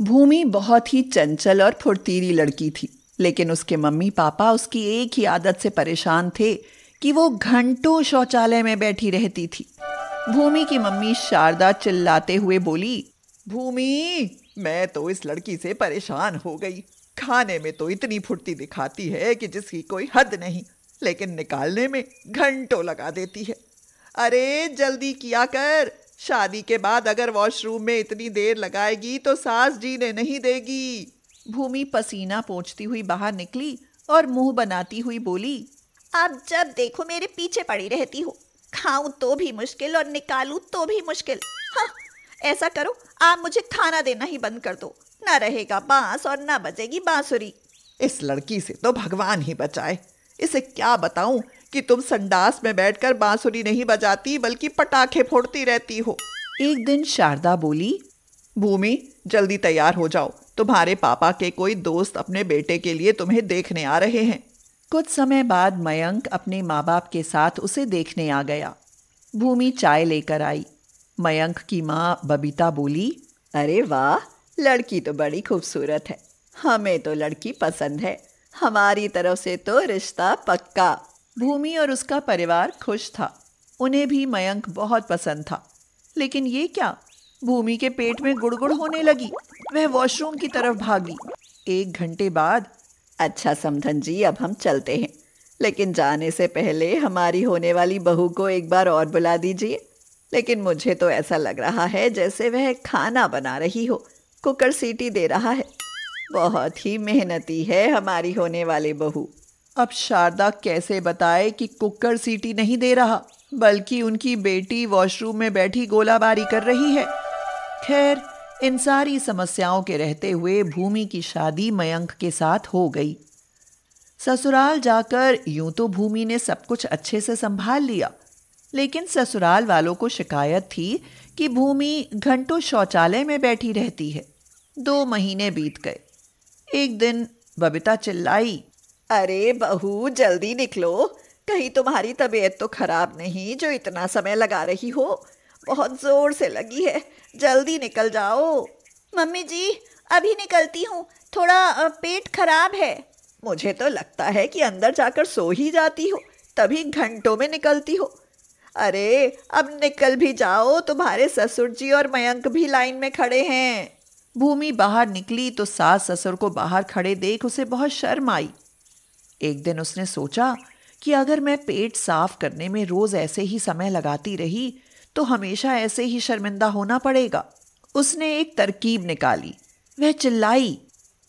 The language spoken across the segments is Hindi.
भूमि बहुत ही चंचल और फुर्तीली लड़की थी लेकिन उसके मम्मी पापा उसकी एक ही आदत से परेशान थे कि वो घंटों शौचालय में बैठी रहती थी भूमि की मम्मी शारदा चिल्लाते हुए बोली भूमि मैं तो इस लड़की से परेशान हो गई खाने में तो इतनी फुर्ती दिखाती है कि जिसकी कोई हद नहीं लेकिन निकालने में घंटों लगा देती है अरे जल्दी किया कर शादी के बाद अगर वॉशरूम में इतनी देर लगाएगी तो सास जी ने नहीं देगी भूमि पसीना पोंछती हुई बाहर निकली और मुंह बनाती हुई बोली आप जब देखो मेरे पीछे पड़ी रहती हो खाऊं तो भी मुश्किल और निकालूं तो भी मुश्किल हाँ ऐसा करो आप मुझे खाना देना ही बंद कर दो ना रहेगा बांस और ना बजेगी बांसुरी इस लड़की से तो भगवान ही बचाए इसे क्या बताऊं कि तुम संडास में बैठकर बांसुरी नहीं बजाती बल्कि पटाखे फोड़ती रहती हो एक दिन शारदा बोली भूमि जल्दी तैयार हो जाओ तुम्हारे पापा के कोई दोस्त अपने बेटे के लिए तुम्हें देखने आ रहे हैं कुछ समय बाद मयंक अपने माँ बाप के साथ उसे देखने आ गया भूमि चाय लेकर आई मयंक की माँ बबीता बोली अरे वाह लड़की तो बड़ी खूबसूरत है हमें तो लड़की पसंद है हमारी तरफ से तो रिश्ता पक्का भूमि और उसका परिवार खुश था उन्हें भी मयंक बहुत पसंद था लेकिन ये क्या भूमि के पेट में गुड़गुड़ होने लगी वह वॉशरूम की तरफ भागी एक घंटे बाद अच्छा समधन जी अब हम चलते हैं लेकिन जाने से पहले हमारी होने वाली बहू को एक बार और बुला दीजिए लेकिन मुझे तो ऐसा लग रहा है जैसे वह खाना बना रही हो कुकर सीटी दे रहा है बहुत ही मेहनती है हमारी होने वाली बहू अब शारदा कैसे बताए कि कुकर सीटी नहीं दे रहा बल्कि उनकी बेटी वॉशरूम में बैठी गोलाबारी कर रही है खैर इन सारी समस्याओं के रहते हुए भूमि की शादी मयंक के साथ हो गई ससुराल जाकर यूं तो भूमि ने सब कुछ अच्छे से संभाल लिया लेकिन ससुराल वालों को शिकायत थी कि भूमि घंटों शौचालय में बैठी रहती है दो महीने बीत गए एक दिन बबीता चिल्लाई अरे बहू जल्दी निकलो कहीं तुम्हारी तबीयत तो खराब नहीं जो इतना समय लगा रही हो बहुत जोर से लगी है जल्दी निकल जाओ मम्मी जी अभी निकलती हूँ थोड़ा पेट खराब है मुझे तो लगता है कि अंदर जाकर सो ही जाती हो तभी घंटों में निकलती हो अरे अब निकल भी जाओ तुम्हारे ससुर जी और मयंक भी लाइन में खड़े हैं भूमि बाहर निकली तो सास ससुर को बाहर खड़े देख उसे बहुत शर्म आई एक दिन उसने सोचा कि अगर मैं पेट साफ करने में रोज ऐसे ही समय लगाती रही तो हमेशा ऐसे ही शर्मिंदा होना पड़ेगा उसने एक तरकीब निकाली वह चिल्लाई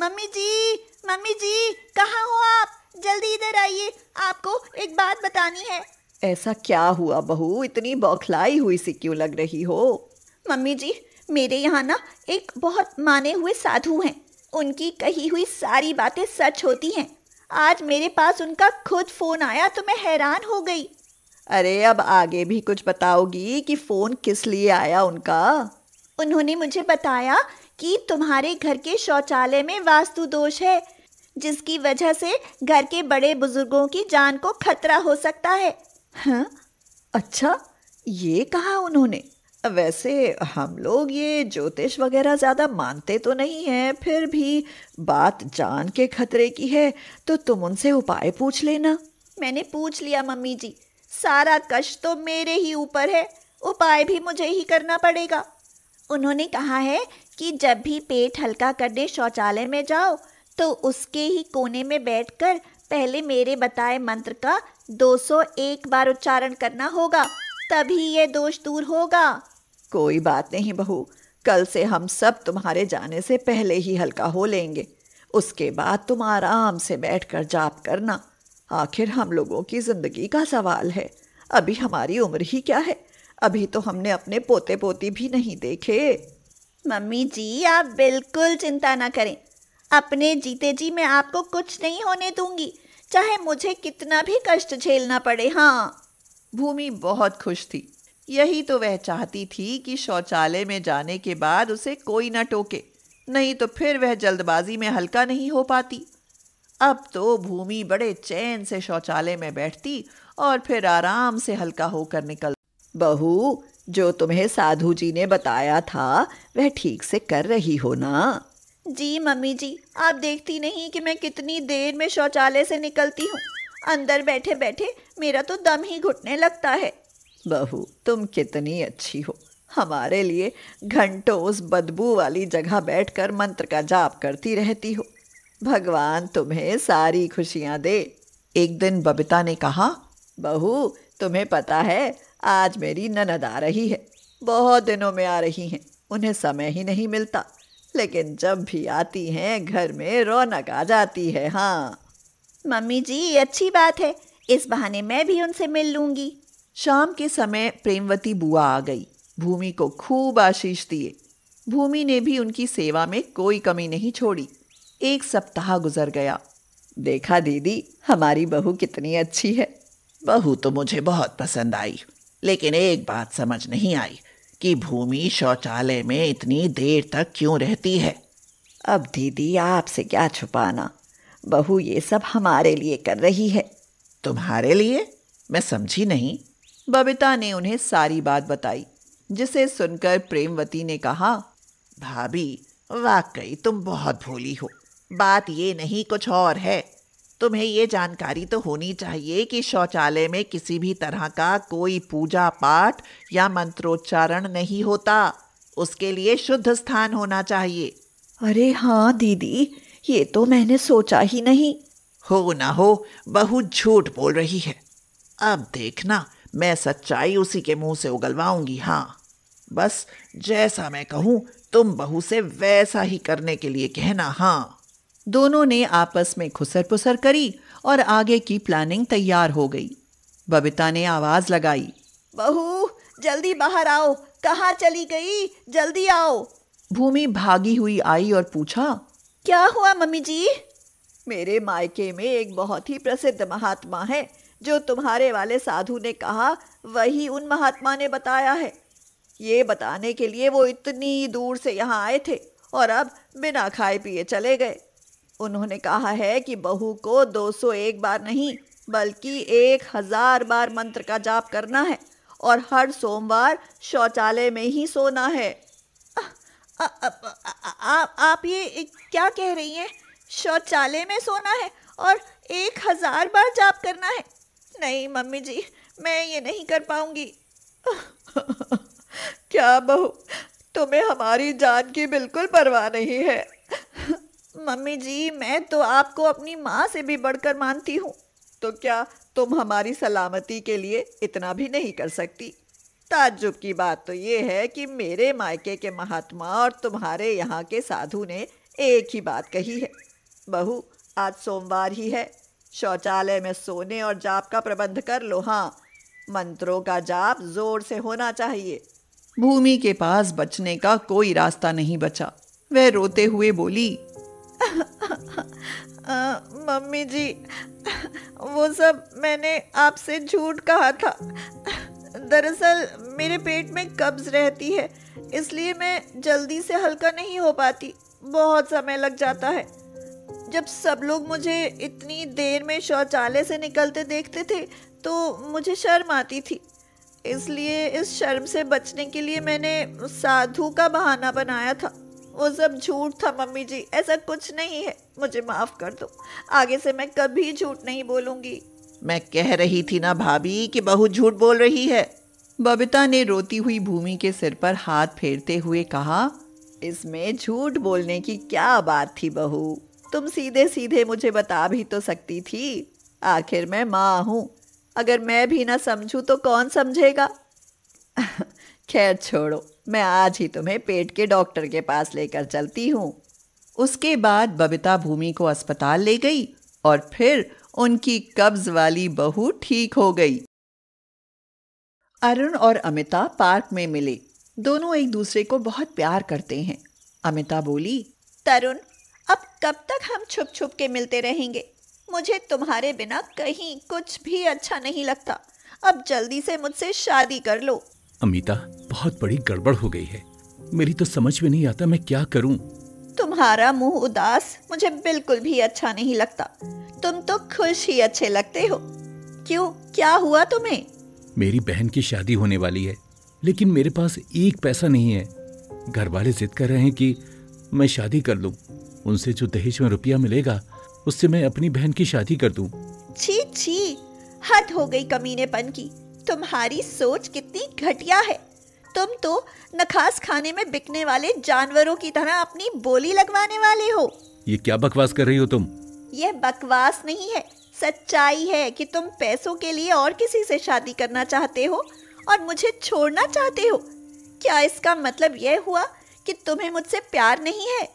मम्मी जी मम्मी जी कहाँ हो आप जल्दी इधर आइए आपको एक बात बतानी है ऐसा क्या हुआ बहू इतनी बौखलाई हुई सी क्यों लग रही हो मम्मी जी मेरे यहाँ ना एक बहुत माने हुए साधु हैं उनकी कही हुई सारी बातें सच होती हैं आज मेरे पास उनका खुद फ़ोन आया तो मैं हैरान हो गई अरे अब आगे भी कुछ बताओगी कि फ़ोन किस लिए आया उनका उन्होंने मुझे बताया कि तुम्हारे घर के शौचालय में वास्तु दोष है जिसकी वजह से घर के बड़े बुजुर्गों की जान को खतरा हो सकता है हाँ अच्छा ये कहा उन्होंने वैसे हम लोग ये ज्योतिष वगैरह ज़्यादा मानते तो नहीं हैं फिर भी बात जान के खतरे की है तो तुम उनसे उपाय पूछ लेना मैंने पूछ लिया मम्मी जी सारा कष्ट तो मेरे ही ऊपर है उपाय भी मुझे ही करना पड़ेगा उन्होंने कहा है कि जब भी पेट हल्का करने शौचालय में जाओ तो उसके ही कोने में बैठकर पहले मेरे बताए मंत्र का 201 बार उच्चारण करना होगा तभी ये दोष दूर होगा कोई बात नहीं बहू कल से हम सब तुम्हारे जाने से पहले ही हल्का हो लेंगे उसके बाद तुम आराम से बैठकर जाप करना आखिर हम लोगों की ज़िंदगी का सवाल है अभी हमारी उम्र ही क्या है अभी तो हमने अपने पोते पोती भी नहीं देखे मम्मी जी आप बिल्कुल चिंता ना करें अपने जीते जी मैं आपको कुछ नहीं होने दूंगी चाहे मुझे कितना भी कष्ट झेलना पड़े हाँ भूमि बहुत खुश थी यही तो वह चाहती थी कि शौचालय में जाने के बाद उसे कोई न टोके नहीं तो फिर वह जल्दबाजी में हल्का नहीं हो पाती अब तो भूमि बड़े चैन से शौचालय में बैठती और फिर आराम से हल्का होकर निकल बहू जो तुम्हें साधु जी ने बताया था वह ठीक से कर रही हो ना जी मम्मी जी आप देखती नहीं कि मैं कितनी देर में शौचालय से निकलती हूँ अंदर बैठे बैठे मेरा तो दम ही घुटने लगता है बहू तुम कितनी अच्छी हो हमारे लिए घंटों उस बदबू वाली जगह बैठकर मंत्र का जाप करती रहती हो भगवान तुम्हें सारी खुशियाँ दे एक दिन बबिता ने कहा बहू तुम्हें पता है आज मेरी ननद आ रही है बहुत दिनों में आ रही हैं उन्हें समय ही नहीं मिलता लेकिन जब भी आती हैं घर में रौनक आ जाती है हाँ मम्मी जी अच्छी बात है इस बहाने मैं भी उनसे मिल लूँगी शाम के समय प्रेमवती बुआ आ गई भूमि को खूब आशीष दिए भूमि ने भी उनकी सेवा में कोई कमी नहीं छोड़ी एक सप्ताह गुजर गया देखा दीदी हमारी बहू कितनी अच्छी है बहू तो मुझे बहुत पसंद आई लेकिन एक बात समझ नहीं आई कि भूमि शौचालय में इतनी देर तक क्यों रहती है अब दीदी आपसे क्या छुपाना बहू ये सब हमारे लिए कर रही है तुम्हारे लिए मैं समझी नहीं बबिता ने उन्हें सारी बात बताई जिसे सुनकर प्रेमवती ने कहा भाभी वाकई तुम बहुत भोली हो बात ये नहीं कुछ और है तुम्हें ये जानकारी तो होनी चाहिए कि शौचालय में किसी भी तरह का कोई पूजा पाठ या मंत्रोच्चारण नहीं होता उसके लिए शुद्ध स्थान होना चाहिए अरे हाँ दीदी ये तो मैंने सोचा ही नहीं हो ना हो बहुत झूठ बोल रही है अब देखना मैं सच्चाई उसी के मुंह से उगलवाऊंगी हाँ बस जैसा मैं कहूँ तुम बहू से वैसा ही करने के लिए कहना हाँ दोनों ने आपस में खुसर पुसर करी और आगे की प्लानिंग तैयार हो गई बबीता ने आवाज लगाई बहू जल्दी बाहर आओ कहा चली गई जल्दी आओ भूमि भागी हुई आई और पूछा क्या हुआ मम्मी जी मेरे मायके में एक बहुत ही प्रसिद्ध महात्मा है जो तुम्हारे वाले साधु ने कहा वही उन महात्मा ने बताया है ये बताने के लिए वो इतनी दूर से यहाँ आए थे और अब बिना खाए पिए चले गए उन्होंने कहा है कि बहू को 201 बार नहीं बल्कि एक हजार बार मंत्र का जाप करना है और हर सोमवार शौचालय में ही सोना है आप ये क्या कह रही हैं शौचालय में सोना है और एक हजार बार जाप करना है नहीं मम्मी जी मैं ये नहीं कर पाऊंगी क्या बहू तुम्हें हमारी जान की बिल्कुल परवाह नहीं है मम्मी जी मैं तो आपको अपनी माँ से भी बढ़कर मानती हूँ तो क्या तुम हमारी सलामती के लिए इतना भी नहीं कर सकती ताज्जुब की बात तो ये है कि मेरे मायके के महात्मा और तुम्हारे यहाँ के साधु ने एक ही बात कही है बहू आज सोमवार ही है शौचालय में सोने और जाप का प्रबंध कर लो हाँ मंत्रों का जाप जोर से होना चाहिए भूमि के पास बचने का कोई रास्ता नहीं बचा वह रोते हुए बोली आ, मम्मी जी वो सब मैंने आपसे झूठ कहा था दरअसल मेरे पेट में कब्ज रहती है इसलिए मैं जल्दी से हल्का नहीं हो पाती बहुत समय लग जाता है जब सब लोग मुझे इतनी देर में शौचालय से निकलते देखते थे तो मुझे शर्म आती थी इसलिए इस शर्म से बचने के लिए मैंने साधु का बहाना बनाया था वो सब झूठ था मम्मी जी ऐसा कुछ नहीं है मुझे माफ़ कर दो आगे से मैं कभी झूठ नहीं बोलूँगी मैं कह रही थी ना भाभी कि बहू झूठ बोल रही है बबिता ने रोती हुई भूमि के सिर पर हाथ फेरते हुए कहा इसमें झूठ बोलने की क्या बात थी बहू तुम सीधे सीधे मुझे बता भी तो सकती थी आखिर मैं माँ हूँ अगर मैं भी ना समझूँ तो कौन समझेगा खैर छोड़ो मैं आज ही तुम्हें पेट के डॉक्टर के पास लेकर चलती हूँ उसके बाद बबिता भूमि को अस्पताल ले गई और फिर उनकी कब्ज वाली बहू ठीक हो गई अरुण और अमिता पार्क में मिले दोनों एक दूसरे को बहुत प्यार करते हैं अमिता बोली तरुण अब कब तक हम छुप छुप के मिलते रहेंगे मुझे तुम्हारे बिना कहीं कुछ भी अच्छा नहीं लगता अब जल्दी से मुझसे शादी कर लो अमिता बहुत बड़ी गड़बड़ हो गई है मेरी तो समझ में नहीं आता मैं क्या करूं तुम्हारा मुंह उदास मुझे बिल्कुल भी अच्छा नहीं लगता तुम तो खुश ही अच्छे लगते हो क्यों क्या हुआ तुम्हें मेरी बहन की शादी होने वाली है लेकिन मेरे पास एक पैसा नहीं है घर वाले जिद कर रहे हैं कि मैं शादी कर लूं उनसे जो दहेज में रुपया मिलेगा उससे मैं अपनी बहन की शादी कर दूं। छी छी हद हो गई कमीनेपन की तुम्हारी सोच कितनी घटिया है तुम तो नखास खाने में बिकने वाले जानवरों की तरह अपनी बोली लगवाने वाले हो ये क्या बकवास कर रही हो तुम यह बकवास नहीं है सच्चाई है कि तुम पैसों के लिए और किसी से शादी करना चाहते हो और मुझे छोड़ना चाहते हो क्या इसका मतलब यह हुआ कि तुम्हें मुझसे प्यार नहीं है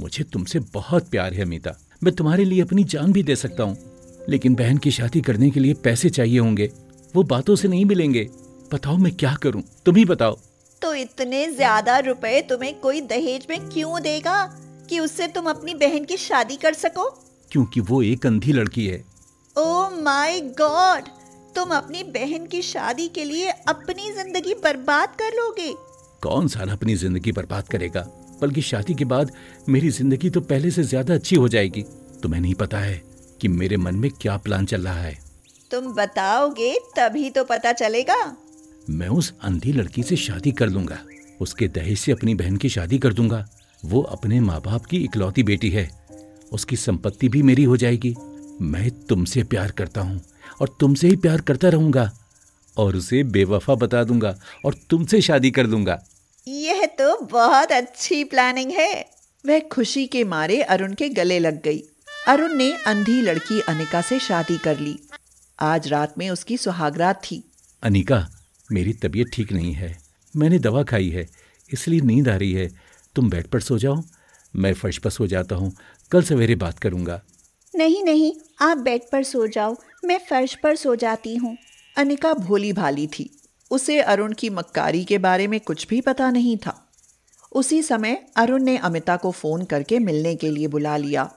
मुझे तुमसे बहुत प्यार है अमिता मैं तुम्हारे लिए अपनी जान भी दे सकता हूँ लेकिन बहन की शादी करने के लिए पैसे चाहिए होंगे वो बातों से नहीं मिलेंगे बताओ मैं क्या करूँ तुम ही बताओ तो इतने ज्यादा रुपए तुम्हें कोई दहेज में क्यों देगा कि उससे तुम अपनी बहन की शादी कर सको क्योंकि वो एक अंधी लड़की है ओ माई गॉड तुम अपनी बहन की शादी के लिए अपनी जिंदगी बर्बाद कर लोगे कौन सा अपनी जिंदगी बर्बाद करेगा बल्कि शादी के बाद मेरी जिंदगी तो पहले से ज्यादा अच्छी हो जाएगी तुम्हें नहीं पता है कि मेरे मन में क्या प्लान चल रहा है तुम बताओगे तभी तो पता चलेगा मैं उस अंधी लड़की से शादी कर लूंगा उसके दहेज से अपनी बहन की शादी कर दूंगा वो अपने माँ बाप की इकलौती बेटी है उसकी संपत्ति भी मेरी हो जाएगी मैं तुमसे प्यार करता हूँ और तुमसे ही प्यार करता रहूंगा और उसे बेवफा बता दूंगा और तुमसे शादी कर दूंगा यह तो बहुत अच्छी प्लानिंग है वह खुशी के मारे अरुण के गले लग गई अरुण ने अंधी लड़की अनिका से शादी कर ली आज रात में उसकी सुहागरात थी अनिका मेरी तबीयत ठीक नहीं है मैंने दवा खाई है इसलिए नींद आ रही है तुम बेड पर सो जाओ मैं फर्श पर सो जाता हूँ कल सवेरे बात करूँगा नहीं नहीं आप बेड पर सो जाओ मैं फर्श पर सो जाती हूँ अनिका भोली भाली थी उसे अरुण की मक्कारी के बारे में कुछ भी पता नहीं था उसी समय अरुण ने अमिता को फ़ोन करके मिलने के लिए बुला लिया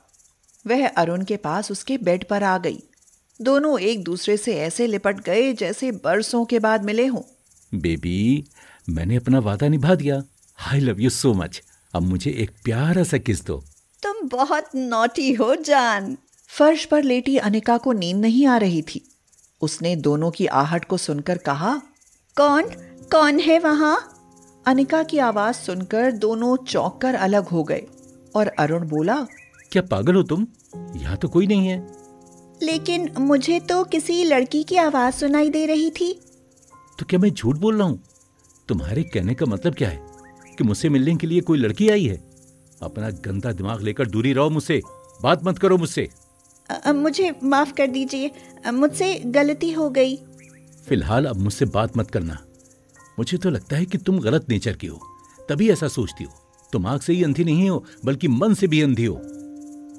वह अरुण के पास उसके बेड पर आ गई दोनों एक दूसरे से ऐसे लिपट गए जैसे बरसों के बाद मिले हों बेबी मैंने अपना वादा निभा दिया I love you so much अब मुझे एक प्यारा सा किस दो तुम बहुत नोटी हो जान फर्श पर लेटी अनिका को नींद नहीं आ रही थी उसने दोनों की आहट को सुनकर कहा कौन कौन है वहाँ अनिका की आवाज सुनकर दोनों चौंक अलग हो गए और अरुण बोला क्या पागल हो तुम यहाँ तो कोई नहीं है लेकिन मुझे तो किसी लड़की की आवाज सुनाई दे रही थी तो क्या मैं झूठ बोल रहा हूँ तुम्हारे कहने का मतलब क्या है कि मुझसे मिलने के लिए कोई लड़की आई है अपना गंदा दिमाग लेकर दूरी रहो मुझसे बात मत करो मुझसे मुझे माफ कर दीजिए मुझसे गलती हो गई फिलहाल अब मुझसे बात मत करना मुझे तो लगता है कि तुम गलत नेचर की हो तभी ऐसा सोचती हो तुम आग से ही अंधी नहीं हो बल्कि मन से भी अंधी हो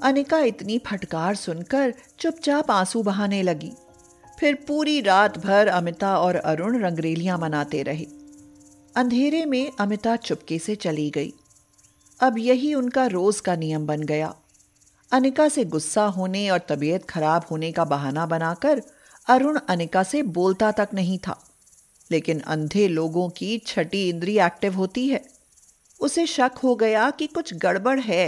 अनिका इतनी फटकार सुनकर चुपचाप आंसू बहाने लगी फिर पूरी रात भर अमिता और अरुण रंगरेलियां मनाते रहे अंधेरे में अमिता चुपके से चली गई अब यही उनका रोज का नियम बन गया अनिका से गुस्सा होने और तबीयत खराब होने का बहाना बनाकर अरुण अनिका से बोलता तक नहीं था लेकिन अंधे लोगों की छठी इंद्री एक्टिव होती है उसे शक हो गया कि कुछ गड़बड़ है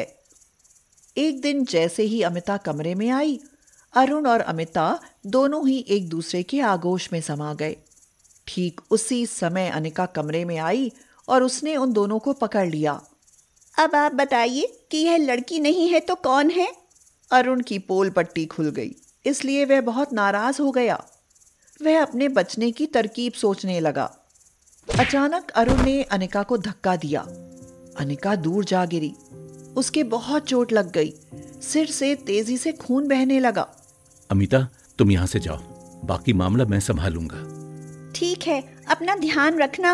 एक दिन जैसे ही अमिता कमरे में आई अरुण और अमिता दोनों ही एक दूसरे के आगोश में समा गए ठीक उसी समय अनिका कमरे में आई और उसने उन दोनों को पकड़ लिया अब आप बताइए कि यह लड़की नहीं है तो कौन है अरुण की पोल पट्टी खुल गई इसलिए वह बहुत नाराज हो गया वह अपने बचने की तरकीब सोचने लगा अचानक अरुण ने अनिका को धक्का दिया अनिका दूर जा गिरी उसके बहुत चोट लग गई सिर से तेजी से खून बहने लगा अमिता तुम यहाँ से जाओ बाकी मामला मैं संभालूंगा ठीक है अपना ध्यान रखना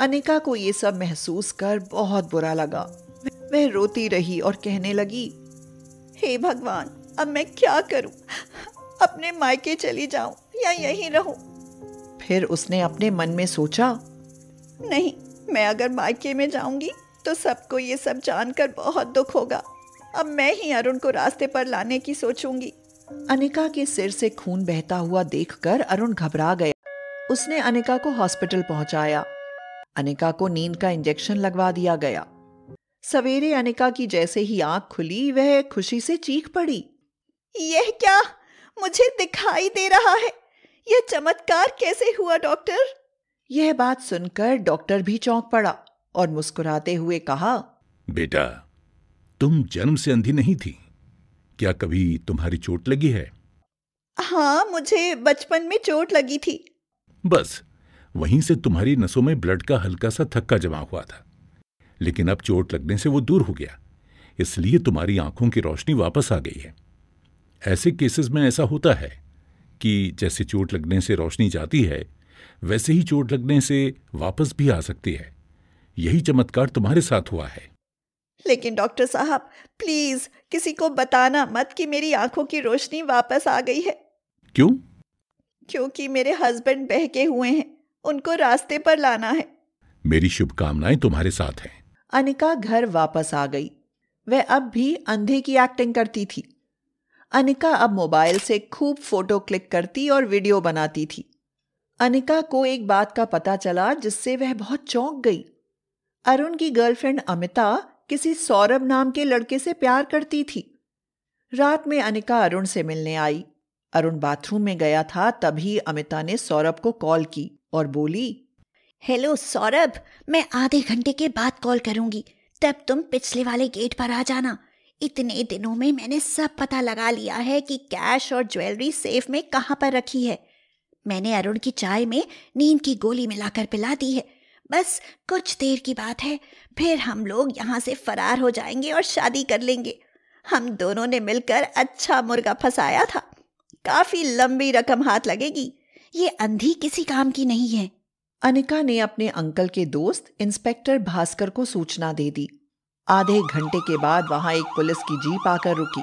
अनिका को ये सब महसूस कर बहुत बुरा लगा वह रोती रही और कहने लगी हे hey भगवान अब मैं क्या करूं? अपने मायके चली जाऊं या यहीं रहूं? फिर उसने अपने मन में सोचा नहीं मैं अगर मायके में जाऊंगी तो सबको ये सब जानकर बहुत दुख होगा अब मैं ही अरुण को रास्ते पर लाने की सोचूंगी अनिका के सिर से खून बहता हुआ देखकर अरुण घबरा गया उसने अनिका को हॉस्पिटल पहुंचाया अनिका को नींद का इंजेक्शन लगवा दिया गया सवेरे अनिका की जैसे ही आंख खुली वह खुशी से चीख पड़ी यह क्या मुझे दिखाई दे रहा है यह चमत्कार कैसे हुआ डॉक्टर यह बात सुनकर डॉक्टर भी चौंक पड़ा और मुस्कुराते हुए कहा बेटा तुम जन्म से अंधी नहीं थी क्या कभी तुम्हारी चोट लगी है हाँ मुझे बचपन में चोट लगी थी बस वहीं से तुम्हारी नसों में ब्लड का हल्का सा थक्का जमा हुआ था लेकिन अब चोट लगने से वो दूर हो गया इसलिए तुम्हारी आंखों की रोशनी वापस आ गई है ऐसे केसेस में ऐसा होता है कि जैसे चोट लगने से रोशनी जाती है वैसे ही चोट लगने से वापस भी आ सकती है यही चमत्कार तुम्हारे साथ हुआ है लेकिन डॉक्टर साहब प्लीज किसी को बताना मत कि मेरी आंखों की रोशनी वापस आ गई है क्यों क्योंकि मेरे हस्बैंड बहके हुए हैं उनको रास्ते पर लाना है मेरी शुभकामनाएं तुम्हारे साथ हैं अनिका घर वापस आ गई वह अब भी अंधे की एक्टिंग करती थी अनिका अब मोबाइल से खूब फोटो क्लिक करती और वीडियो बनाती थी अनिका को एक बात का पता चला जिससे वह बहुत चौंक गई अरुण की गर्लफ्रेंड अमिता किसी सौरभ नाम के लड़के से प्यार करती थी रात में अनिका अरुण से मिलने आई अरुण बाथरूम में गया था तभी अमिता ने सौरभ को कॉल की और बोली हेलो सौरभ मैं आधे घंटे के बाद कॉल करूंगी तब तुम पिछले वाले गेट पर आ जाना इतने दिनों में मैंने सब पता लगा लिया है कि कैश और ज्वेलरी सेफ में कहाँ पर रखी है मैंने अरुण की चाय में नींद की गोली मिलाकर पिला दी है बस कुछ देर की बात है फिर हम लोग यहाँ से फरार हो जाएंगे और शादी कर लेंगे हम दोनों ने मिलकर अच्छा मुर्गा फंसाया था काफी लंबी रकम हाथ लगेगी ये अंधी किसी काम की नहीं है अनिका ने अपने अंकल के दोस्त इंस्पेक्टर भास्कर को सूचना दे दी आधे घंटे के बाद वहां एक पुलिस की जीप आकर रुकी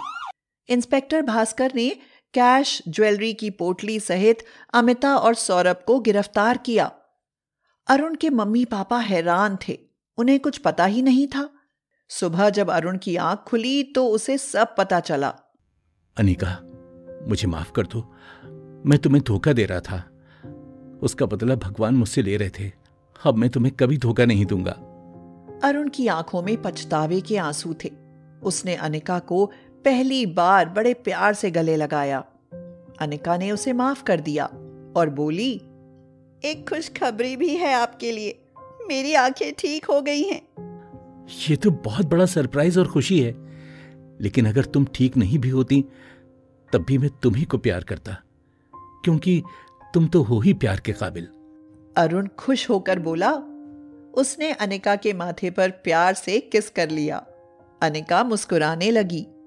इंस्पेक्टर भास्कर ने कैश ज्वेलरी की पोटली सहित अमिता और सौरभ को गिरफ्तार किया अरुण के मम्मी पापा हैरान थे उन्हें कुछ पता ही नहीं था सुबह जब अरुण की आंख खुली तो उसे सब पता चला अनिका मुझे माफ कर दो मैं तुम्हें धोखा दे रहा था उसका बदला भगवान मुझसे ले रहे थे अब मैं तुम्हें कभी धोखा नहीं दूंगा अरुण की आंखों में पछतावे के आंसू थे उसने अनिका को पहली बार बड़े प्यार से गले लगाया अनिका ने उसे माफ कर दिया और बोली एक खुशखबरी भी है आपके लिए मेरी आंखें ठीक हो गई हैं ये तो बहुत बड़ा सरप्राइज और खुशी है लेकिन अगर तुम ठीक नहीं भी होती तब भी मैं तुम्ही को प्यार करता क्योंकि तुम तो हो ही प्यार के काबिल अरुण खुश होकर बोला उसने अनिका के माथे पर प्यार से किस कर लिया अनिका मुस्कुराने लगी